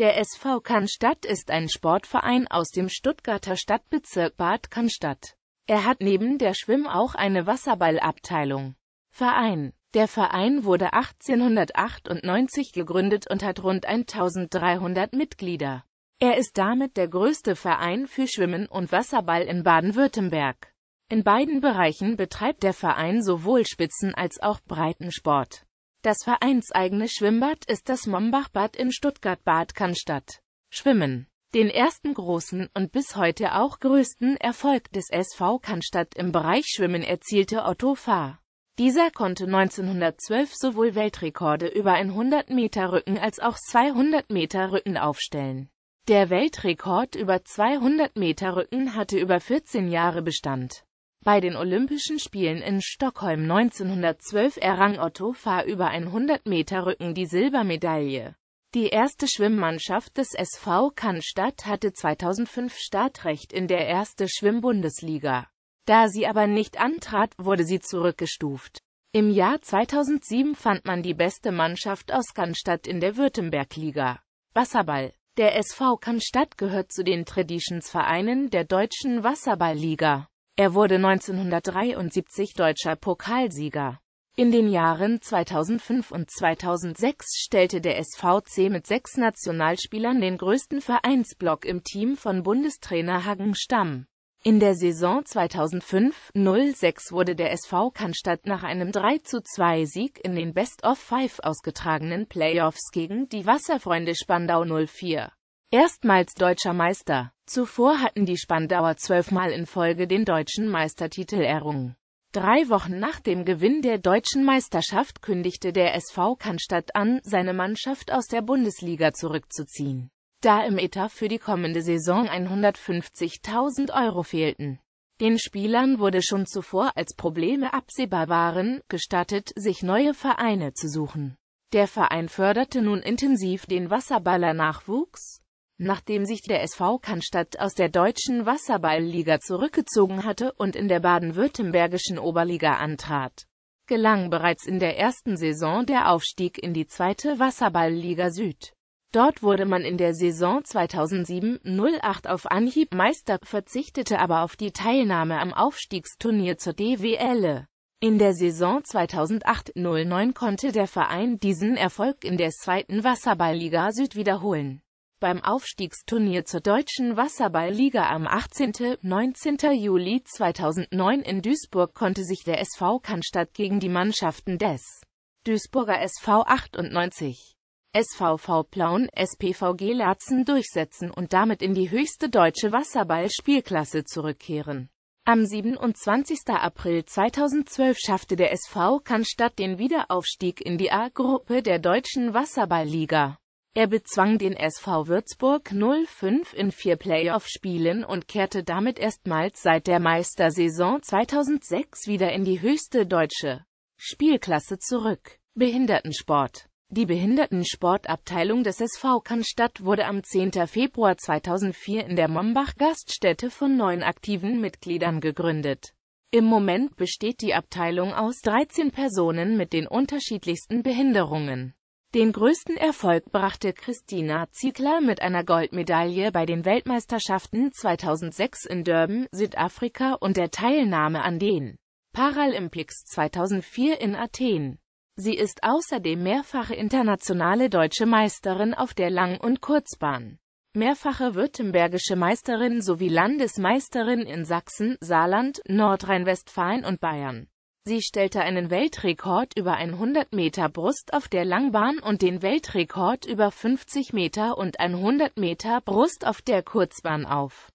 Der SV Cannstatt ist ein Sportverein aus dem Stuttgarter Stadtbezirk Bad Cannstatt. Er hat neben der Schwimm auch eine Wasserballabteilung. Verein Der Verein wurde 1898 gegründet und hat rund 1300 Mitglieder. Er ist damit der größte Verein für Schwimmen und Wasserball in Baden-Württemberg. In beiden Bereichen betreibt der Verein sowohl Spitzen- als auch Breitensport. Das vereinseigene Schwimmbad ist das Mombachbad in Stuttgart-Bad Cannstatt. Schwimmen den ersten großen und bis heute auch größten Erfolg des SV Cannstatt im Bereich Schwimmen erzielte Otto Fahr. Dieser konnte 1912 sowohl Weltrekorde über 100 Meter Rücken als auch 200 Meter Rücken aufstellen. Der Weltrekord über 200 Meter Rücken hatte über 14 Jahre Bestand. Bei den Olympischen Spielen in Stockholm 1912 errang Otto Fahr über 100 Meter Rücken die Silbermedaille. Die erste Schwimmmannschaft des SV Cannstatt hatte 2005 Startrecht in der erste Schwimmbundesliga. Da sie aber nicht antrat, wurde sie zurückgestuft. Im Jahr 2007 fand man die beste Mannschaft aus Cannstatt in der Württembergliga. Wasserball Der SV Cannstatt gehört zu den Traditionsvereinen der deutschen Wasserballliga. Er wurde 1973 deutscher Pokalsieger. In den Jahren 2005 und 2006 stellte der SVC mit sechs Nationalspielern den größten Vereinsblock im Team von Bundestrainer Hagen Stamm. In der Saison 2005-06 wurde der SV Cannstatt nach einem 3-2-Sieg in den Best-of-Five ausgetragenen Playoffs gegen die Wasserfreunde Spandau 04 Erstmals deutscher Meister. Zuvor hatten die Spandauer zwölfmal in Folge den deutschen Meistertitel errungen. Drei Wochen nach dem Gewinn der deutschen Meisterschaft kündigte der SV Cannstatt an, seine Mannschaft aus der Bundesliga zurückzuziehen, da im Etat für die kommende Saison 150.000 Euro fehlten. Den Spielern wurde schon zuvor, als Probleme absehbar waren, gestattet, sich neue Vereine zu suchen. Der Verein förderte nun intensiv den Wasserballer-Nachwuchs, Nachdem sich der SV Cannstatt aus der deutschen Wasserballliga zurückgezogen hatte und in der baden-württembergischen Oberliga antrat, gelang bereits in der ersten Saison der Aufstieg in die zweite Wasserballliga Süd. Dort wurde man in der Saison 2007-08 auf Anhieb Meister, verzichtete aber auf die Teilnahme am Aufstiegsturnier zur DWL. In der Saison 2008-09 konnte der Verein diesen Erfolg in der zweiten Wasserballliga Süd wiederholen. Beim Aufstiegsturnier zur deutschen Wasserballliga am 18. 19. Juli 2009 in Duisburg konnte sich der SV Cannstatt gegen die Mannschaften des Duisburger SV 98, SVV Plauen, SPVG Lerzen durchsetzen und damit in die höchste deutsche Wasserballspielklasse zurückkehren. Am 27. April 2012 schaffte der SV Cannstatt den Wiederaufstieg in die A-Gruppe der deutschen Wasserballliga. Er bezwang den SV Würzburg 05 in vier Playoff-Spielen und kehrte damit erstmals seit der Meistersaison 2006 wieder in die höchste deutsche Spielklasse zurück. Behindertensport Die Behindertensportabteilung des SV Cannstatt wurde am 10. Februar 2004 in der Mombach-Gaststätte von neun aktiven Mitgliedern gegründet. Im Moment besteht die Abteilung aus 13 Personen mit den unterschiedlichsten Behinderungen. Den größten Erfolg brachte Christina Ziegler mit einer Goldmedaille bei den Weltmeisterschaften 2006 in Durban, Südafrika und der Teilnahme an den Paralympics 2004 in Athen. Sie ist außerdem mehrfache internationale deutsche Meisterin auf der Lang- und Kurzbahn, mehrfache württembergische Meisterin sowie Landesmeisterin in Sachsen, Saarland, Nordrhein-Westfalen und Bayern. Sie stellte einen Weltrekord über 100 Meter Brust auf der Langbahn und den Weltrekord über 50 Meter und 100 Meter Brust auf der Kurzbahn auf